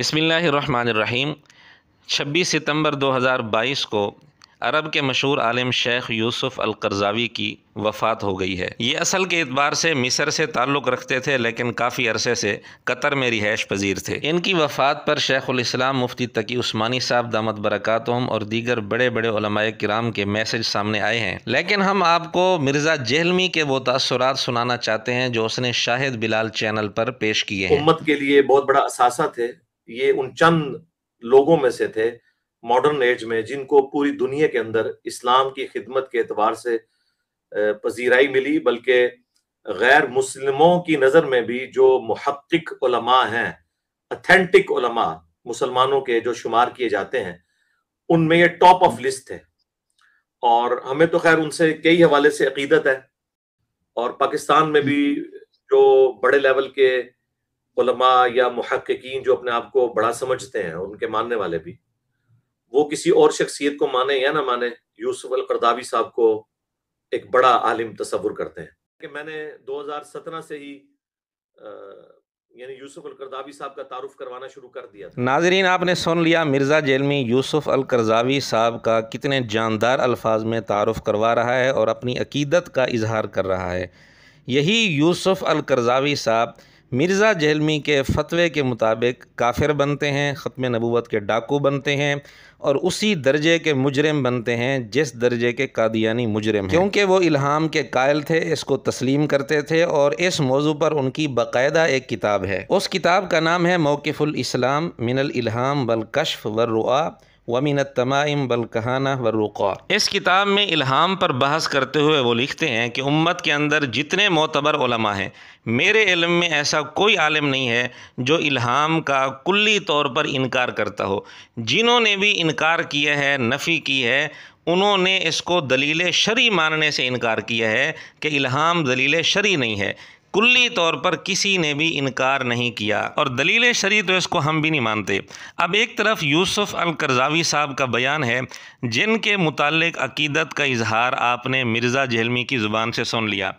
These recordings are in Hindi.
बसमीम छब्बीस सितंबर 2022 को अरब के मशहूर आलिम शेख यूसुफ अलकरजावी की वफ़ात हो गई है ये असल के अतबार से मिसर से ताल्लुक़ रखते थे लेकिन काफ़ी अरसे से कतर में रिहाइश पजीर थे इनकी वफ़ात पर शेख़ुलस्लाम मुफ्ती तकी उस्मानी साहब दामद बरक़ातम और दीगर बड़े बड़े कराम के मैसेज सामने आए हैं लेकिन हम आपको मिर्ज़ा जहलमी के वो तसरात सुनाना चाहते हैं जो उसने शाहिद बिलाल चैनल पर पेश किए हैं उम्मत के लिए बहुत बड़ा असासा थे ये उन चंद लोगों में से थे मॉडर्न एज में जिनको पूरी दुनिया के अंदर इस्लाम की खिदमत के एतबार से पजीराई मिली बल्कि गैर मुसलमों की नज़र में भी जो महक्क उलमा हैं अथेंटिक उलमा मुसलमानों के जो शुमार किए जाते हैं उनमें ये टॉप ऑफ लिस्ट थे और हमें तो खैर उनसे कई हवाले से अकीदत है और पाकिस्तान में भी जो बड़े लेवल के उलमा या महक्कीन जो अपने आप को बड़ा समझते हैं उनके मानने वाले भी वो किसी और शख्सियत को माने या ना माने यूसुफ अल करदावी साहब को एक बड़ा आलिम तस्वुर करते हैं कि मैंने 2017 से ही यानी यूसुफ अल करदावी साहब का तारुफ करवाना शुरू कर दिया था नाजरीन आपने सुन लिया मिर्ज़ा जेलमी यूसुफ अल करजावी साहब का कितने जानदार अल्फाज में तारुफ करवा रहा है और अपनी अकीदत का इजहार कर रहा है यही यूसुफ अल करजावी साहब मिर्ज़ा जहलमी के फतवे के मुताबिक काफिर बनते हैं ख़त्म नबूत के डाकू बनते हैं और उसी दर्जे के मुजरम बनते हैं जिस दर्जे के कादियानी मुजरम क्योंकि वो इल्हाम के कायल थे इसको तस्लीम करते थे और इस मौजू पर उनकी बाकायदा एक किताब है उस किताब का नाम है मौकफ़ल इस्लाम मिनल इल्हाम बल कशफ वमिन तमाम बलकहाना व रुका इस किताब में इल्हाम पर बहस करते हुए वो लिखते हैं कि उम्मत के अंदर जितने मोतबर हैं मेरे इल्म में ऐसा कोई आलम नहीं है जो इल्हाम का कुल्ली तौर पर इनकार करता हो जिन्होंने भी इनकार किया है नफ़ी की है उन्होंने इसको दलील शरी मानने से इनकार किया है कि इल्हाम दलील शरी नहीं है कुल्ली तौर पर किसी ने भी इनकार नहीं किया और दलील शरी तो इसको हम भी नहीं मानते अब एक तरफ यूसुफ अल करजावी साहब का बयान है जिनके मुतल अकीदत का इजहार आपने मिर्ज़ा जहलमी की ज़ुबान से सुन लिया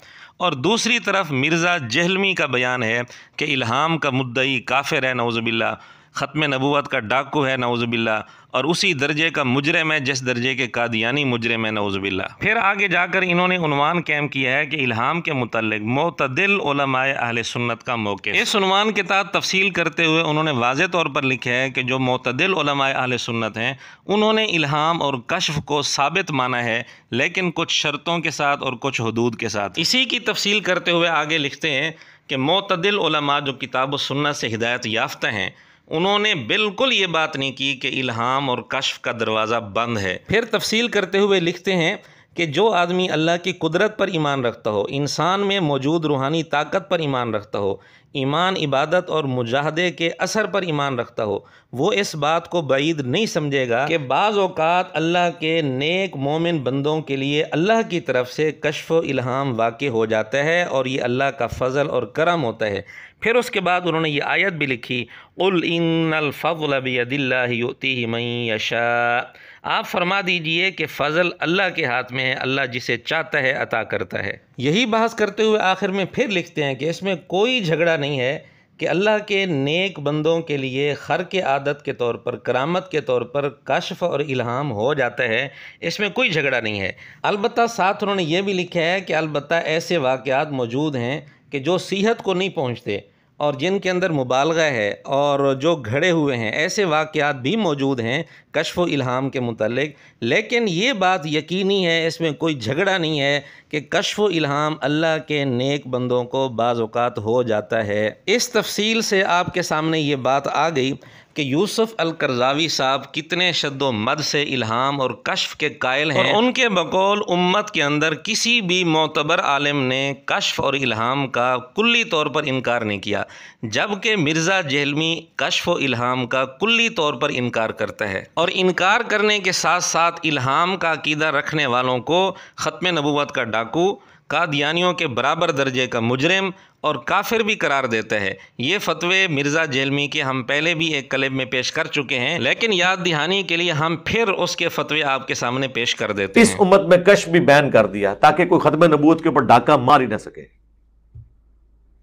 और दूसरी तरफ मिर्ज़ा जहलमी का बयान है कि इल्हाम का मुद्दई काफिर है नौज़बिल्ला ख़त्म नबूत का डाकू है नवज़बिल्ला और उसी दर्जे का मुजरम है जिस दर्जे के कादियानी मुजरम है नवज़बिल्ला फिर आगे जाकर इन्होंने उनवान कैम किया है कि इल्हाम के मतलब मतदिल अहल सुन्नत का मौके इस उनवान के तहत तफसील करते हुए उन्होंने वाज तौर पर लिखे है कि जो मतदिल अहल सुन्नत हैं उन्होंने इल्हाम और कशफ को साबित माना है लेकिन कुछ शर्तों के साथ और कुछ हदूद के साथ इसी की तफसील करते हुए आगे लिखते हैं कि मतदिल जो किताब सुन्नत से हिदायत याफ्त हैं उन्होंने बिल्कुल ये बात नहीं की कि इल्हाम और कश्फ का दरवाज़ा बंद है फिर तफसील करते हुए लिखते हैं कि जो आदमी अल्लाह की कुदरत पर ईमान रखता हो इंसान में मौजूद रूहानी ताकत पर ईमान रखता हो ईमान इबादत और मुजाहदे के असर पर ईमान रखता हो वो इस बात को बैद नहीं समझेगा कि बाज़ अल्लाह के नेक मोमिन बंदों के लिए अल्लाह की तरफ से कशफ इल्हाम वाक़ हो जाता है और ये अल्लाह का फ़जल और करम होता है फिर उसके बाद उन्होंने ये आयत भी लिखी उल इन अलफ़ल बदिल्ला युती मई यशा आप फरमा दीजिए कि फ़ज़ल अल्लाह के हाथ में है अल्लाह जिसे चाहता है अता करता है यही बहस करते हुए आखिर में फिर लिखते हैं कि इसमें कोई झगड़ा नहीं है कि अल्लाह के नेक बंदों के लिए खर के आदत के तौर पर करामत के तौर पर कशफ और इल्हाम हो जाता है इसमें कोई झगड़ा नहीं है अलबत् साथ उन्होंने ये भी लिखा है कि अलबत् ऐसे वाक़ात मौजूद हैं कि जो सेहत को नहीं पहुँचते और जिनके अंदर मुबालगा है और जो घड़े हुए हैं ऐसे वाक़ात भी मौजूद हैं कशफ़ इल्हाम के मतलब लेकिन ये बात यकीनी है इसमें कोई झगड़ा नहीं है कि कशफ़ इल्हाम अल्लाह के नेक बंदों को बाज़ात हो जाता है इस तफसील से आपके सामने ये बात आ गई कि यूसुफ अल करजावी साहब कितने शद्दो मद से इल्हाम और कशफ के कायल हैं उनके बकौल उम्मत के अंदर किसी भी मोतबर आलम ने कशफ और इल्हाम का कुल्ली तौर पर इनकार नहीं किया जबकि मिर्ज़ा जहलमी कशफ व इल्हाम का कुल्ली तौर पर इनकार करता है और इनकार करने के साथ साथ इल्हाम का अकीदा रखने वालों को ख़त्म नबूत का डाकू कादियानियों के बराबर दर्जे का मुजरम और काफिर भी करार देते हैं ये फतवे मिर्ज़ा जेलमी के हम पहले भी एक कलेब में पेश कर चुके हैं लेकिन याद दिहानी के लिए हम फिर उसके फतवे आपके सामने पेश कर देते इस हैं। उम्मत में कश भी बैन कर दिया ताकि कोई खत्म नबूत के ऊपर डाका मार ही ना सके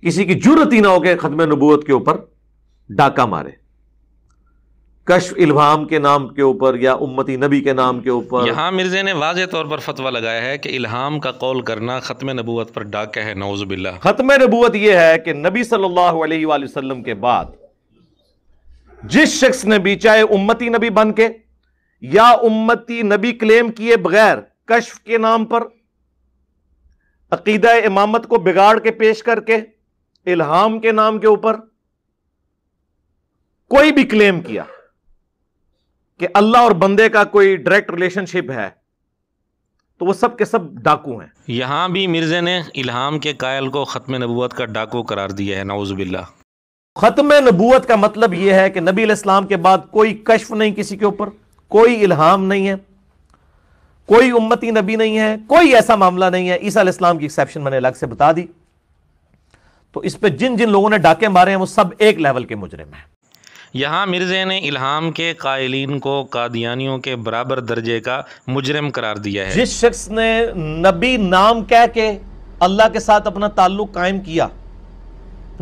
किसी की जरूरत ही ना हो गए खत्म नबूत के ऊपर डाका मारे कश्फ इल्हाम के नाम के ऊपर या उम्मती नबी के नाम के ऊपर यहाँ मिर्जे ने वाज तौर पर फतवा लगाया है कि इल्हाम का कौल करना ख़त्म नबूत पर डाका है नौजुबिल्ला ख़त्म नबूत यह है कि नबी सल्लल्लाहु अलैहि वसल्लम के बाद जिस शख्स ने भी चाहे उम्मती नबी बन के या उम्मती नबी क्लेम किए बगैर कश्फ के नाम पर अकीदा इमामत को बिगाड़ के पेश करके इल्हाम के नाम के ऊपर कोई भी क्लेम किया कि अल्लाह और बंदे का कोई डायरेक्ट रिलेशनशिप है तो वो सब के सब डाकू हैं यहां भी मिर्जे ने इल्हाम के कायल को ख़त्म नबूत का डाकू करार दिया है नाउजबिल्ला ख़त्म नबूत का मतलब यह है कि नबी इस्लाम के बाद कोई कश्फ नहीं किसी के ऊपर कोई इल्हाम नहीं है कोई उम्मती नबी नहीं है कोई ऐसा मामला नहीं है ईसा इस्लाम की एक्सेप्शन मैंने अलग से बता दी तो इस पर जिन जिन लोगों ने डाके मारे हैं वो सब एक लेवल के मुजरिम हैं यहाँ मिर्ज़े ने इल्हाम के कायलीन को कादियानियों के बराबर दर्जे का मुजरम करार दिया है जिस शख्स ने नबी नाम कह के अल्लाह के साथ अपना ताल्लुक कायम किया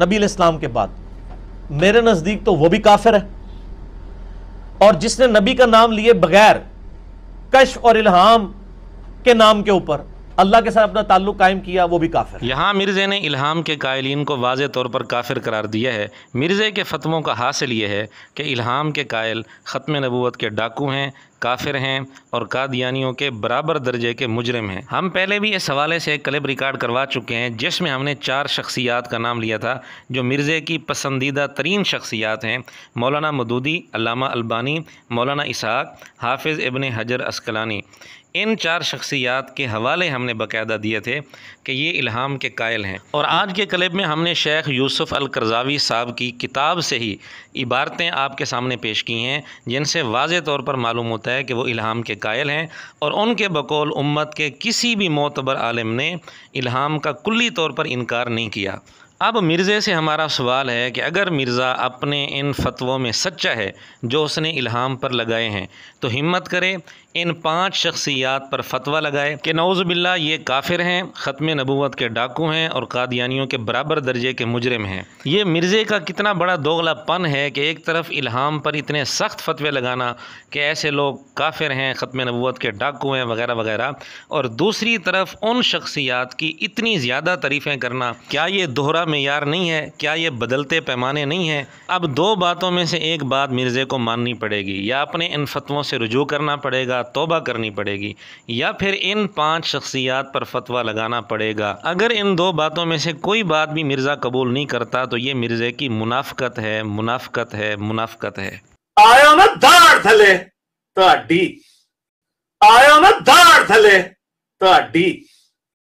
नबी इस्लाम के बाद मेरे नज़दीक तो वो भी काफिर है और जिसने नबी का नाम लिए बगैर कश और इल्हाम के नाम के ऊपर अल्लाह के साथ अपना ताल्लुक कायम किया वो भी काफिर यहाँ मिर्ज़े ने इल्हाम के कायलीन को वाज तौर पर काफिर करार दिया है मिर्ज़े के फतवों का हासिल ये है कि इल्हाम के कायल ख़त्म नबूत के डाकू हैं काफिर हैं और कादियानियों के बराबर दर्जे के मुजरम हैं हम पहले भी इस हवाले से क्लिप रिकॉर्ड करवा चुके हैं जिसमें हमने चार शख्सियात का नाम लिया था जो मिर्ज़े की पसंदीदा तरीन शख्सियात हैं मौलाना मदूदी अलामा अल्बानी मौलाना इसहाक हाफिज़ इबन हजर असकलानी इन चार शख्सियात के हवाले हमने बाकायदा दिए थे कि ये इल्हाम के कायल हैं और आज के क्लब में हमने शेख यूसुफ़ अल करजावी साहब की किताब से ही इबारतें आपके सामने पेश की हैं जिनसे वाज तौर पर मालूम होता है कि वो इल्हाम के कायल हैं और उनके बकौल उम्मत के किसी भी मोतबर आलम ने इल्हाम का कुल्ली तौर पर इनकार नहीं किया अब मिर्ज़े से हमारा सवाल है कि अगर मिर्ज़ा अपने इन फतवों में सच्चा है जो उसने इल्हाम पर लगाए हैं तो हिम्मत करे इन पांच शख्सियात पर फतवा लगाए कि नौज़बिल्ला ये काफिर हैं ख़त्म नबूत के डाकू हैं और कादियानियों के बराबर दर्जे के मुजरम हैं ये मिर्ज़े का कितना बड़ा दोगलापन है कि एक तरफ इल्हाम पर इतने सख्त फतवे लगाना कि ऐसे लोग काफिर हैं ख़त्म नबूत के डाकू हैं वगैरह वगैरह और दूसरी तरफ उन शख्सियात की इतनी ज़्यादा तारीफ़ें करना क्या ये दोहरा बड़ा मैार नहीं है क्या ये बदलते पैमाने नहीं हैं अब दो बातों में से एक बात मिर्ज़े को माननी पड़ेगी या अपने इन फतवों से रजू करना पड़ेगा तोबा करनी पड़ेगी या फिर इन पाँच शख्सियात पर फतवा लगाना पड़ेगा अगर इन दो बातों में से कोई बात भी मिर्ज़ा कबूल नहीं करता तो ये मिर्ज़े की मुनाफ़त है मुनाफ़त है मुनाफ़त है आया मैं दाड़ थले तो आया मैं दाड़ थले तो